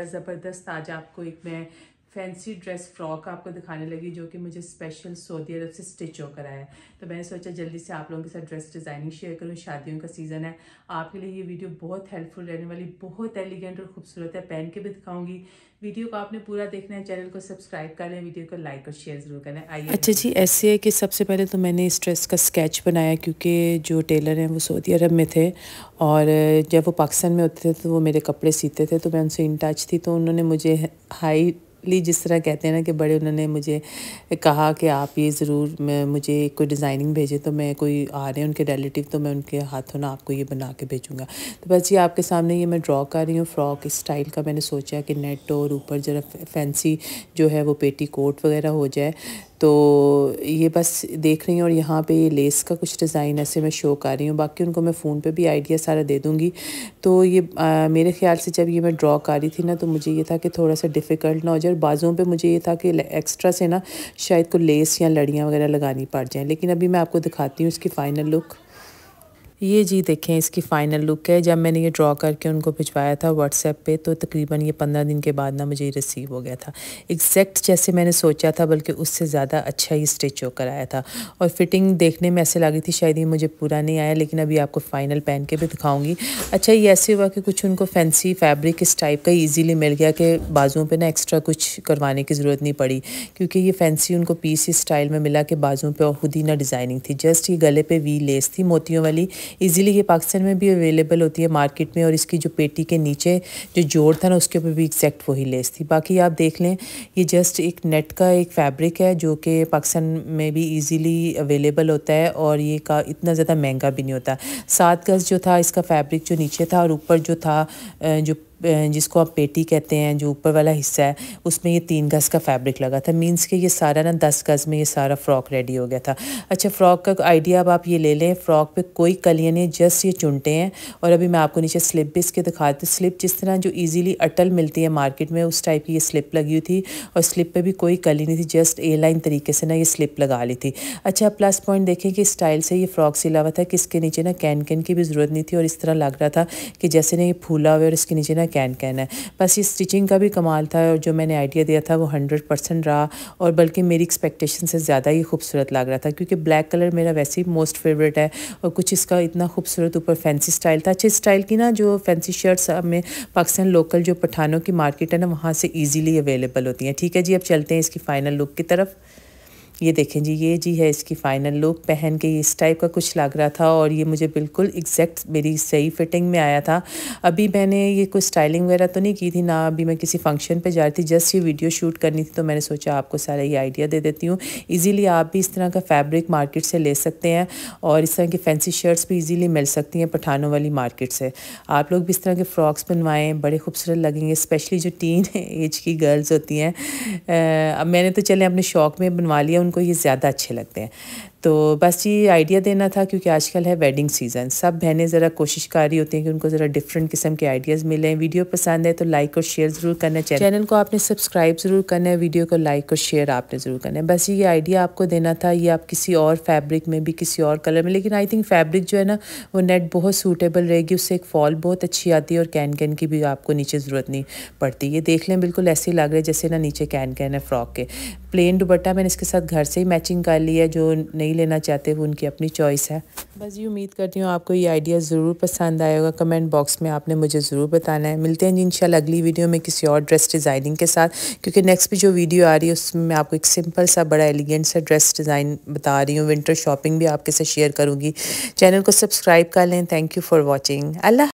बड़ा ज़बरदस्त आज आपको एक मैं फैंसी ड्रेस फ्रॉक आपको दिखाने लगी जो कि मुझे स्पेशल सऊदी अरब से स्टिच होकर आया है तो मैंने सोचा जल्दी से आप लोगों के साथ ड्रेस डिज़ाइनिंग शेयर करूँ शादियों का सीज़न है आपके लिए ये वीडियो बहुत हेल्पफुल रहने वाली बहुत एलिगेंट और खूबसूरत है पहन के भी दिखाऊंगी वीडियो को आपने पूरा देखना है चैनल को सब्सक्राइब कर लें वीडियो को लाइक और शेयर ज़रूर करें आइए अच्छा जी ऐसे है कि सबसे पहले तो मैंने इस ड्रेस का स्केच बनाया क्योंकि जो टेलर हैं वो सऊदी अरब में थे और जब वो पाकिस्तान में होते थे तो वो मेरे कपड़े सीते थे तो मैं उनसे इन टच थी तो उन्होंने मुझे हाई ली जिस तरह कहते हैं ना कि बड़े उन्होंने मुझे कहा कि आप ये ज़रूर मैं मुझे कोई डिज़ाइनिंग भेजें तो मैं कोई आ रहे हैं उनके रिलेटिव तो मैं उनके हाथों ना आपको ये बना के भेजूँगा तो बस ये आपके सामने ये मैं ड्रॉ कर रही हूँ फ्रॉक स्टाइल का मैंने सोचा कि नेट और ऊपर ज़रा फैंसी जो है वो पेटी कोट वगैरह हो जाए तो ये बस देख रही हूँ और यहाँ पे ये लेस का कुछ डिज़ाइन ऐसे मैं शो कर रही हूँ बाकी उनको मैं फ़ोन पे भी आइडिया सारा दे दूँगी तो ये आ, मेरे ख्याल से जब ये मैं ड्रॉ कर रही थी ना तो मुझे ये था कि थोड़ा सा डिफ़िकल्ट ना हो जाए और बाज़ों पर मुझे ये था कि एक्स्ट्रा से ना शायद को लेस या लड़ियाँ वगैरह लगानी पड़ जाएँ लेकिन अभी मैं आपको दिखाती हूँ उसकी फ़ाइनल लुक ये जी देखें इसकी फ़ाइनल लुक है जब मैंने ये ड्रॉ करके उनको भिजवाया था व्हाट्सएप पे तो तकरीबन ये पंद्रह दिन के बाद ना मुझे ये रिसीव हो गया था एग्जैक्ट जैसे मैंने सोचा था बल्कि उससे ज़्यादा अच्छा ही स्टिच होकर आया था और फिटिंग देखने में ऐसे लगी थी शायद ये मुझे पूरा नहीं आया लेकिन अभी आपको फ़ाइनल पहन के भी दिखाऊँगी अच्छा ये ऐसे हुआ कि कुछ उनको फैंसी फैब्रिक इस टाइप का ईजिली मिल गया कि बाजुओं पर ना एक्स्ट्रा कुछ करवाने की ज़रूरत नहीं पड़ी क्योंकि ये फैंसी उनको पीस स्टाइल में मिला कि बाजुओं पर खुद ही ना डिज़ाइनिंग थी जस्ट ये गले पर वी लेस थी मोतियों वाली इजीली ये पाकिस्तान में भी अवेलेबल होती है मार्केट में और इसकी जो पेटी के नीचे जो जोड़ था ना उसके ऊपर भी एग्जैक्ट वही लेस थी बाकी आप देख लें ये जस्ट एक नेट का एक फैब्रिक है जो कि पाकिस्तान में भी ईज़िली अवेलेबल होता है और ये का इतना ज़्यादा महंगा भी नहीं होता सात गज़ जो था इसका फैब्रिक जो नीचे था और ऊपर जो था जो जिसको आप पेटी कहते हैं जो ऊपर वाला हिस्सा है उसमें ये तीन गज़ का फैब्रिक लगा था मीन्स कि ये सारा ना दस गज़ में ये सारा फ्रॉक रेडी हो गया था अच्छा फ्रॉक का आइडिया अब आप ये ले लें फ्रॉक पे कोई कलियाँ नहीं जस्ट ये चुनटे हैं और अभी मैं आपको नीचे स्लिप भी इसके दिखाती हूँ स्लिप जिस तरह जो ईजिली अटल मिलती है मार्केट में उस टाइप की ये स्लिप लगी हुई थी और स्लिप पर भी कोई कली नहीं थी जस्ट ए लाइन तरीके से ना ये स्लिप लगा ली थी अच्छा प्लस पॉइंट देखें कि स्टाइल से ये फ्रॉक सिला हुआ था कि इसके नीचे ना कैन कैन की भी ज़रूरत नहीं थी और इस तरह लग रहा था कि जैसे ना ये फूला हुआ और इसके नीचे ना कैन कैन है बस ये स्टिचिंग का भी कमाल था और जो मैंने आइडिया दिया था वो हंड्रेड परसेंट रहा और बल्कि मेरी एक्सपेक्टेशन से ज़्यादा ही खूबसूरत लग रहा था क्योंकि ब्लैक कलर मेरा वैसे ही मोस्ट फेवरेट है और कुछ इसका इतना खूबसूरत ऊपर फैंसी स्टाइल था अच्छे स्टाइल की ना जो फैंसी शर्ट्स हमें पाकिस्तान लोकल जो पठानों की मार्केट है ना वहाँ से ईजीली अवेलेबल होती हैं ठीक है जी अब चलते हैं इसकी फ़ाइनल लुक की तरफ ये देखें जी ये जी है इसकी फाइनल लुक पहन के इस टाइप का कुछ लग रहा था और ये मुझे बिल्कुल एग्जैक्ट मेरी सही फिटिंग में आया था अभी मैंने ये कोई स्टाइलिंग वगैरह तो नहीं की थी ना अभी मैं किसी फंक्शन पे जा रही थी जस्ट ये वीडियो शूट करनी थी तो मैंने सोचा आपको सारा ये आइडिया दे देती हूँ ईज़िली आप भी इस तरह का फैब्रिक मार्केट से ले सकते हैं और इस तरह की फैंसी शर्ट्स भी ईज़िली मिल सकती हैं पठानों वाली मार्केट से आप लोग भी इस तरह के फ़्रॉक्स बनवाएँ बड़े खूबसूरत लगेंगे स्पेशली जो टीन एज की गर्ल्स होती हैं अब मैंने तो चले अपने शौक में बनवा लिया उनको ये ज़्यादा अच्छे लगते हैं तो बस ये आइडिया देना था क्योंकि आजकल है वेडिंग सीज़न सब बहनें ज़रा कोशिश कर रही होती हैं कि उनको ज़रा डिफरेंट किस्म के आइडियाज़ मिलें वीडियो पसंद है तो लाइक और शेयर ज़रूर करना चाहिए चैनल को आपने सब्सक्राइब ज़रूर करना है वीडियो को लाइक और शेयर आपने ज़रूर करना है बस ये आइडिया आपको देना था ये आप किसी और फैब्रिक में भी किसी और कलर में लेकिन आई थिंक फैब्रिक जो है ना वो नेट बहुत सूटेबल रहेगी उससे एक फॉल बहुत अच्छी आती है और कैन कैन की भी आपको नीचे ज़रूरत नहीं पड़ती ये देख लें बिल्कुल ऐसे ही लग रहा है जैसे ना नीचे कैन कैन है फ्रॉक के प्लेन दुपट्टा मैंने इसके साथ घर से ही मैचिंग कर ली है जो नहीं नहीं लेना चाहते वो उनकी अपनी चॉइस है बस ये उम्मीद करती हूँ आपको ये आइडिया ज़रूर पसंद आएगा कमेंट बॉक्स में आपने मुझे ज़रूर बताना है मिलते हैं जी इन अगली वीडियो में किसी और ड्रेस डिज़ाइनिंग के साथ क्योंकि नेक्स्ट भी जो वीडियो आ रही है उसमें मैं आपको एक सिंपल सा बड़ा एलिगेंट सा ड्रेस डिज़ाइन बता रही हूँ विंटर शॉपिंग भी आपके साथ शेयर करूँगी चैनल को सब्सक्राइब कर लें thank you for watching Allah